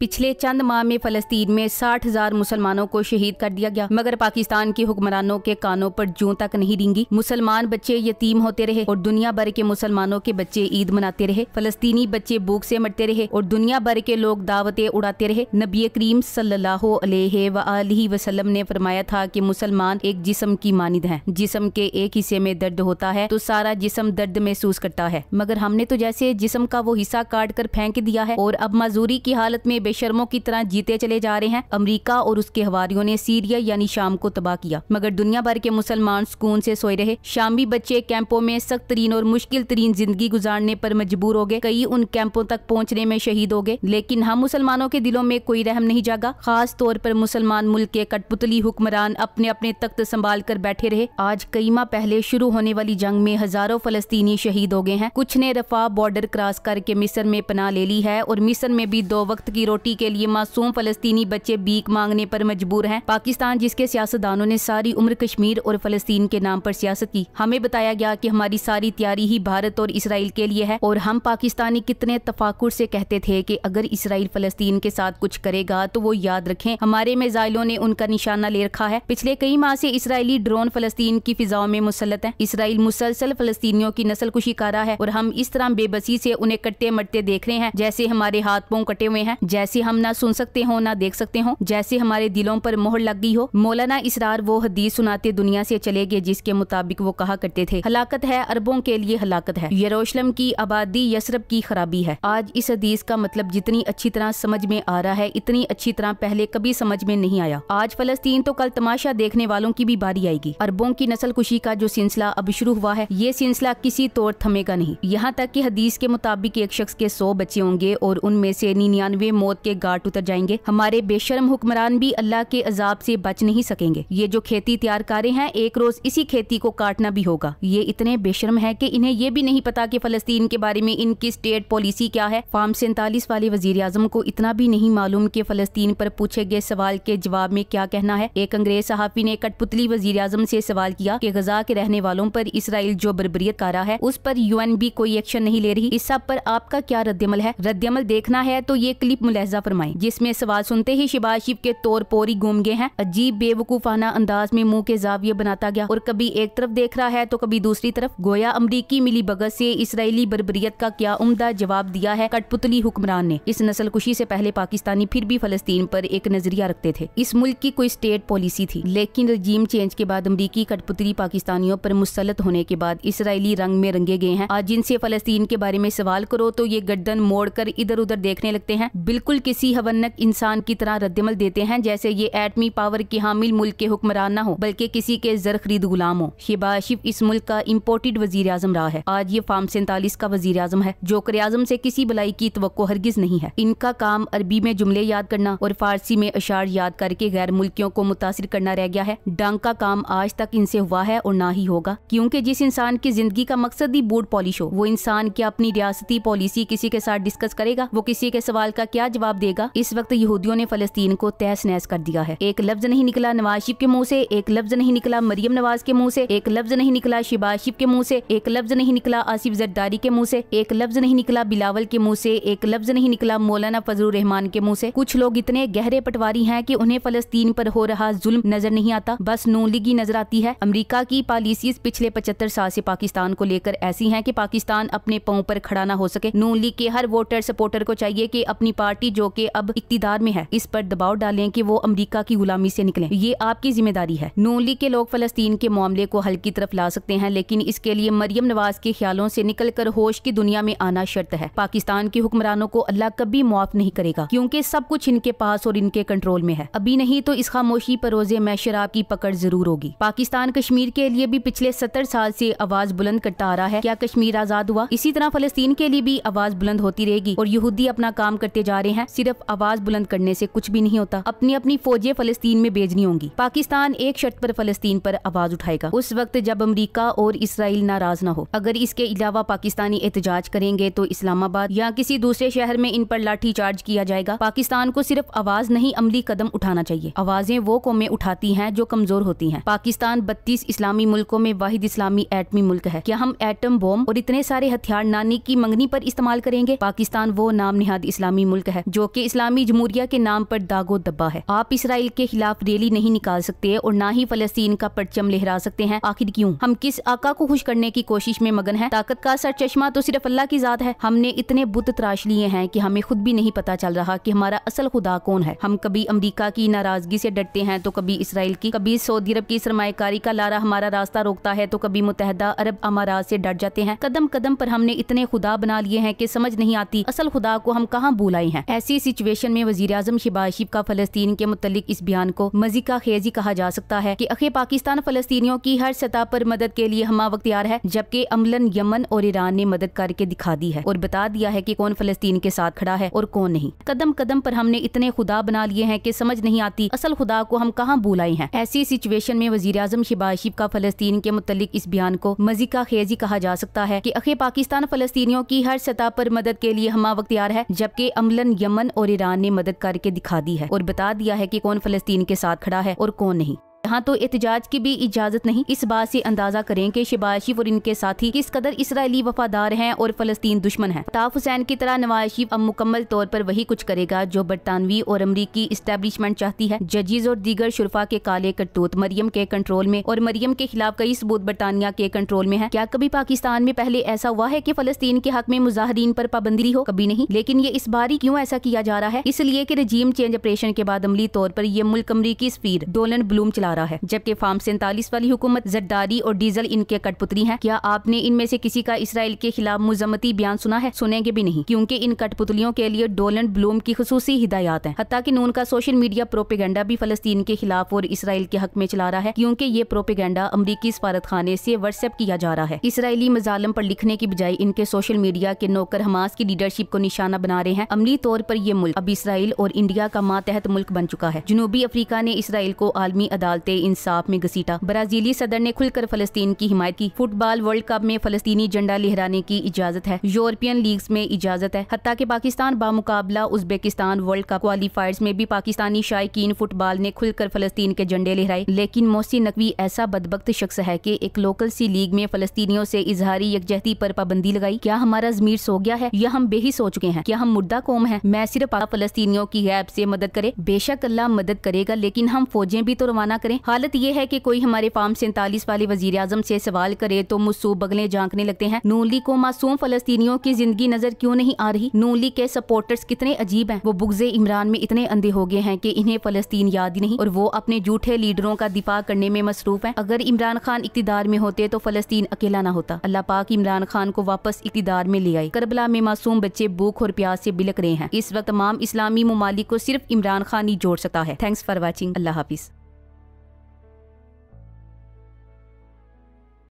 पिछले चंद माह में फलस्तीन में साठ हजार मुसलमानों को शहीद कर दिया गया मगर पाकिस्तान के हुक्मरानों के कानों पर जो तक नहीं रिंगी मुसलमान बच्चे यतीम होते रहे और दुनिया भर के मुसलमानों के बच्चे ईद मनाते रहे फलस्तीनी बच्चे भूख से मरते रहे और दुनिया भर के लोग दावतें उड़ाते रहे नबी करीम सल्लल्लाहु अलैहि वसल्लम ने फरमाया था की मुसलमान एक जिसम की मानद है जिसम के एक हिस्से में दर्द होता है तो सारा जिसम दर्द महसूस करता है मगर हमने तो जैसे जिसम का वो हिस्सा काट कर फेंक दिया है और अब मजूरी की हालत में बेशर्मों की तरह जीते चले जा रहे हैं अमरीका और उसके हवारियों ने सीरिया यानी शाम को तबाह किया मगर दुनिया भर के मुसलमान सुकून ऐसी सोए रहे शामी बच्चे कैंपों में सख्त तरीन और मुश्किल तरीन जिंदगी गुजारने आरोप मजबूर हो गए कई उन कैंपों तक पहुँचने में शहीद हो गए लेकिन हम मुसलमानों के दिलों में कोई रहम नहीं जागा खास तौर पर मुसलमान मुल्क के कठपुतली हुक्मरान अपने अपने तख्त संभाल कर बैठे रहे आज कई माह पहले शुरू होने वाली जंग में हजारों फलस्तीनी शहीद हो गए हैं कुछ ने रफा बॉर्डर क्रॉस करके मिसर में पनाह ले ली है और मिसर में भी दो वक्त की रोटी रोटी के लिए मासूम फलस्तीनी बच्चे बीक मांगने पर मजबूर हैं पाकिस्तान जिसके सियासतदानों ने सारी उम्र कश्मीर और फलस्तीन के नाम पर सियासत की हमें बताया गया कि हमारी सारी तैयारी ही भारत और इसराइल के लिए है और हम पाकिस्तानी कितने तफाकुर से कहते थे कि अगर इसराइल फलस्तीन के साथ कुछ करेगा तो वो याद रखें हमारे मिजाइलों ने उनका निशाना ले रखा है पिछले कई माह से इसराइली ड्रोन फलस्तीन की फिजाओं में मुसलत है इसराइल मुसलसल फलस्तीनियों की नस्ल कुशी कर रहा है और हम इस तरह बेबसी से उन्हें कट्टे मटते देख रहे हैं जैसे हमारे हाथ पों कटे हुए हैं जैसे ऐसी हम ना सुन सकते हो ना देख सकते हो जैसे हमारे दिलों पर मोहर लग गई हो मौलाना इसरार वो हदीस सुनाते दुनिया से चले गए जिसके मुताबिक वो कहा करते थे हलाकत है अरबों के लिए हलाकत है यरूशलेम की आबादी यसरब की खराबी है आज इस हदीस का मतलब जितनी अच्छी तरह समझ में आ रहा है इतनी अच्छी तरह पहले कभी समझ में नहीं आया आज फलस्तीन तो कल तमाशा देखने वालों की भी बारी आएगी अरबों की नस्ल कुशी का जो सिलसिला अब शुरू हुआ है ये सिलसिला किसी तौर थमेगा नहीं यहाँ तक की हदीस के मुताबिक एक शख्स के सौ बच्चे होंगे और उनमें से निन्यानवे मौत के घाट उतर जाएंगे हमारे बेशरम हुक्मरान भी अल्लाह के अजाब से बच नहीं सकेंगे ये जो खेती तैयार करे हैं एक रोज इसी खेती को काटना भी होगा ये इतने बेशरम है की इन्हें ये भी नहीं पता की फलस्तीन के बारे में इनकी स्टेट पॉलिसी क्या है फार्म सैतालीस वाले वजीर आजम को इतना भी नहीं मालूम की फलस्तीन आरोप पूछे गए सवाल के जवाब में क्या कहना है एक अंग्रेज सहाफी ने कठपुतली वजीर आजम ऐसी सवाल किया कि गजा के रहने वालों आरोप इसराइल जो बरबरीत कर रहा है उस पर यू एन भी कोई एक्शन नहीं ले रही इस सब आरोप आपका क्या रद्दमल है रद्दमल देखना है तो ये क्लिप मुलायजा मुलायजा फरमाई जिसमें सवाल सुनते ही शिबाज शिव के तौर पोरी घूम गए हैं अजीब बेवकूफाना अंदाज में मुंह के जाविये बनाता गया और कभी एक तरफ देख रहा है तो कभी दूसरी तरफ गोया अमरीकी मिली बगत ऐसी इसराइली बरबरीत का क्या उमदा जवाब दिया है कठपुतली हुक्मरान ने इस खुशी ऐसी पहले पाकिस्तानी फिर भी फलस्तीन पर एक नजरिया रखते थे इस मुल्क की कोई स्टेट पॉलिसी थी लेकिन रजीम चेंज के बाद अमरीकी कठपुतली पाकिस्तानियों पर मुसलत होने के बाद इसराइली रंग में रंगे गए हैं आज जिनसे फलस्तीन के बारे में सवाल करो तो ये गर्दन मोड़ कर इधर उधर देखने लगते हैं बिल्कुल बिल्कुल किसी हवनक इंसान की तरह रद्दमल देते हैं जैसे ये एटमी पावर के हामिल मुल्क के हुक्मरान न हो बल्कि किसी के जर खरीद गुलाम हो शिबा आशिफ इस मुल्क का इम्पोर्टेड वजीर आजम रहा है आज ये फार्म सैतालीस का वजीर आजम है कर आजम ऐसी किसी भलाई की तो हरगिज नहीं है इनका काम अरबी में जुमले याद करना और फारसी में अशार याद करके गैर मुल्कियों को मुतासर करना रह गया है डांग का काम आज तक इनसे हुआ है और ना ही होगा क्योंकि जिस इंसान की जिंदगी का मकसद ही बोर्ड पॉलिश हो वो इंसान क्या अपनी रियासती पॉलिसी किसी के साथ डिस्कस करेगा वो किसी के सवाल का क्या जवाब देगा इस वक्त यहूदियों ने फलस्तीन को तहस नहस कर दिया है एक लफ्ज नहीं निकला नवाज शिफ के मुंह से एक लफ्ज नहीं निकला मरियम नवाज के मुंह से एक लफ्ज नहीं निकला शिबाज शिफ के मुंह से एक लफ्ज नहीं निकला आसिफ जरदारी के मुंह से एक लफ्ज नहीं निकला बिलावल के मुंह से एक लफ्ज नहीं निकला मौलाना फजल रहमान के मुंह से कुछ लोग इतने गहरे पटवारी हैं कि उन्हें फलस्तीन पर हो रहा जुल्म नजर नहीं आता बस नून लीगी नजर आती है अमरीका की पॉलिसीज पिछले पचहत्तर साल से पाकिस्तान को लेकर ऐसी है की पाकिस्तान अपने पाँव पर खड़ा ना हो सके नू लीग के हर वोटर सपोर्टर को चाहिए की अपनी पार्टी जो कि अब इकतदार में है इस पर दबाव डालें कि वो अमरीका की गुलामी से निकले ये आपकी जिम्मेदारी है नून लीग के लोग फलस्तीन के मामले को हल की तरफ ला सकते हैं लेकिन इसके लिए मरियम नवाज के ख्यालों से निकलकर होश की दुनिया में आना शर्त है पाकिस्तान के हुक्मरानों को अल्लाह कभी मुआफ नहीं करेगा क्योंकि सब कुछ इनके पास और इनके कंट्रोल में है अभी नहीं तो इस खामोशी पर रोजे में शराब की पकड़ जरूर होगी पाकिस्तान कश्मीर के लिए भी पिछले सत्तर साल से आवाज बुलंद करता आ रहा है क्या कश्मीर आजाद हुआ इसी तरह फलस्तीन के लिए भी आवाज बुलंद होती रहेगी और यहूदी अपना काम करते जा रहे हैं हैं सिर्फ आवाज बुलंद करने से कुछ भी नहीं होता अपनी अपनी फौजें फलस्तीन में भेजनी होंगी पाकिस्तान एक शर्त पर फलस्तीन पर आवाज उठाएगा उस वक्त जब अमरीका और इसराइल नाराज न हो अगर इसके अलावा पाकिस्तानी एहतजाज करेंगे तो इस्लामाबाद या किसी दूसरे शहर में इन पर लाठी चार्ज किया जाएगा पाकिस्तान को सिर्फ आवाज नहीं अमली कदम उठाना चाहिए आवाजें वो कौमें उठाती हैं जो कमजोर होती हैं पाकिस्तान बत्तीस इस्लामी मुल्कों में वाहिद इस्लामी एटमी मुल्क है क्या हम एटम बॉम्ब और इतने सारे हथियार नानी की मंगनी पर इस्तेमाल करेंगे पाकिस्तान वो नाम निहाद इस्लामी मुल्क है जो कि इस्लामी जमहूरिया के नाम पर दागो दबा है आप इसराइल के खिलाफ रैली नहीं निकाल सकते और न ही फलस्तीन का परचम लहरा सकते हैं आखिर क्यूँ हम किस आका को खुश करने की कोशिश में मगन है ताकत का सर चश्मा तो सिर्फ अल्लाह की जात है हमने इतने बुत तराश लिए हैं की हमें खुद भी नहीं पता चल रहा की हमारा असल खुदा कौन है हम कभी अमरीका की नाराजगी ऐसी डरते हैं तो कभी इसराइल की कभी सऊदी अरब की सरमाकारी का लारा हमारा रास्ता रोकता है तो कभी मुतहदा अरब अमारात से डर जाते हैं कदम कदम पर हमने इतने खुदा बना लिए हैं कि समझ नहीं आती असल खुदा को हम कहाँ बुलाई है हैं ऐसी सिचुएशन में वजी अजम शिबाशिब का फलस्तीन के मुतलिक इस बयान को मजी का खेजी कहा जा सकता है की अखे पाकिस्तान फलस्तियों की हर सतह पर मदद के लिए हमा वक्त तैयार है जबकि अमलन यमन और ईरान ने मदद करके दिखा दी है और बता दिया है की कौन फलस्तीन के साथ खड़ा है और कौन नहीं कदम कदम पर हमने इतने खुदा बना लिए हैं की समझ नहीं आती असल खुदा को हम कहाँ बुलाए हैं ऐसी सिचुएशन में वजी अजम शिबाशिब का फलस्तीन के मुतलिक इस बयान को मजी का खेजी कहा जा सकता है की अखे पाकिस्तान फलस्तियों की हर सतह पर मदद के लिए हमा वक्त तैयार है जबकि अमलन यमन यमन और ईरान ने मदद करके दिखा दी है और बता दिया है कि कौन फलस्तीन के साथ खड़ा है और कौन नहीं हाँ तो एहतजाज की भी इजाजत नहीं इस बात ऐसी अंदाजा करें की शबाज शिफ और इनके साथी किस कदर इसराइली वफादार हैं और फलस्तीन दुश्मन है ताफ हुसैन की तरह नवाज शिफ अब मुकम्मल तौर पर वही कुछ करेगा जो बरतानवी और अमरीकी इस्टेब्लिशमेंट चाहती है जजीज और दीगर शुरफा के काले करतूत मरियम के कंट्रोल में और मरियम के खिलाफ कई सबूत बरतानिया के कंट्रोल में है क्या कभी पाकिस्तान में पहले ऐसा हुआ है की फलस्तीन के हक में मुजाहरीन आरोप पाबंदी हो कभी नहीं लेकिन ये इस बार ही क्यूँ ऐसा किया जा रहा है इसलिए की रजीम चेंज ऑपरेशन के बाद अमली तौर पर यह मुल्क अमरीकी स्पीर डोलन ब्लूम चला रहा रहा है जबकि फार्म सैंतालीस वाली हुकूमत जरदारी और डीजल इनके कटपुतली है क्या आपने इनमें से किसी का इसराइल के खिलाफ मुजम्मती बयान सुना है सुनेंगे भी नहीं क्योंकि इन कटपुतलियों के लिए डोलन ब्लूम की खसूसी हिदायत है हत्या की नून का सोशल मीडिया प्रोपेगेंडा भी फलस्तीन के खिलाफ और इसराइल के हक में चला रहा है क्योंकि ये प्रोपेगेंडा अमरीकी सफारत खाने ऐसी व्हाट्सएप किया जा रहा है इसराइली मजालम पर लिखने की बजाय इनके सोशल मीडिया के नौकर हमास की लीडरशिप को निशाना बना रहे हैं अमली तौर पर ये मुल्क अब इसराइल और इंडिया का मातहत मुल्क बन चुका है जनूबी अफ्रीका ने इसराइल को आलमी अदालत जमात इंसाफ में घसीटा ब्राजीली सदर ने खुलकर फलस्तीन की हिमायत की फुटबॉल वर्ल्ड कप में फलस्तीनी झंडा लहराने की इजाजत है यूरोपियन लीग में इजाजत है हत्या के पाकिस्तान बामुकाबला उज्बेकिस्तान वर्ल्ड कप क्वालिफायर्स में भी पाकिस्तानी शायकीन फुटबॉल ने खुलकर फलस्तीन के झंडे लहराए लेकिन मोहसिन नकवी ऐसा बदबक शख्स है की एक लोकल सी लीग में फलस्तियों ऐसी इजहारी यकजहती आरोप पाबंदी लगाई क्या हमारा जमीर सो गया है या हम बेहिस हो चुके हैं क्या हम मुर्दा कौम है मैं सिर्फ फलस्तीनियों की गैप ऐसी मदद करे बेशक अल्लाह मदद करेगा लेकिन हम फौजें भी तो रवाना करें हालत ये है की कोई हमारे फार्म सैतालीस वाले वजीर आजम ऐसी सवाल करे तो मुसू बगले झांकने लगते हैं नू लीग को मासूम फलस्तीनियों की जिंदगी नजर क्यूँ नहीं आ रही नू ली के सपोर्टर्स कितने अजीब है वो बुगजे इमरान में इतने अंधे हो गए हैं की इन्हें फलस्तीन याद ही नहीं और वो अपने जूठे लीडरों का दिफा करने में मसरूफ है अगर इमरान खान इकतदार में होते तो फलस्तीन अकेला ना होता अल्लाह पाक इमरान खान को वापस इकतदार में ले आए करबला में मासूम बच्चे भूख और प्यास ऐसी बिलक रहे हैं इस वक्त तमाम इस्लामी ममालिक को सिर्फ इमरान खान ही जोड़ सकता है थैंक्स फॉर वॉचिंग अल्लाह हाफिज़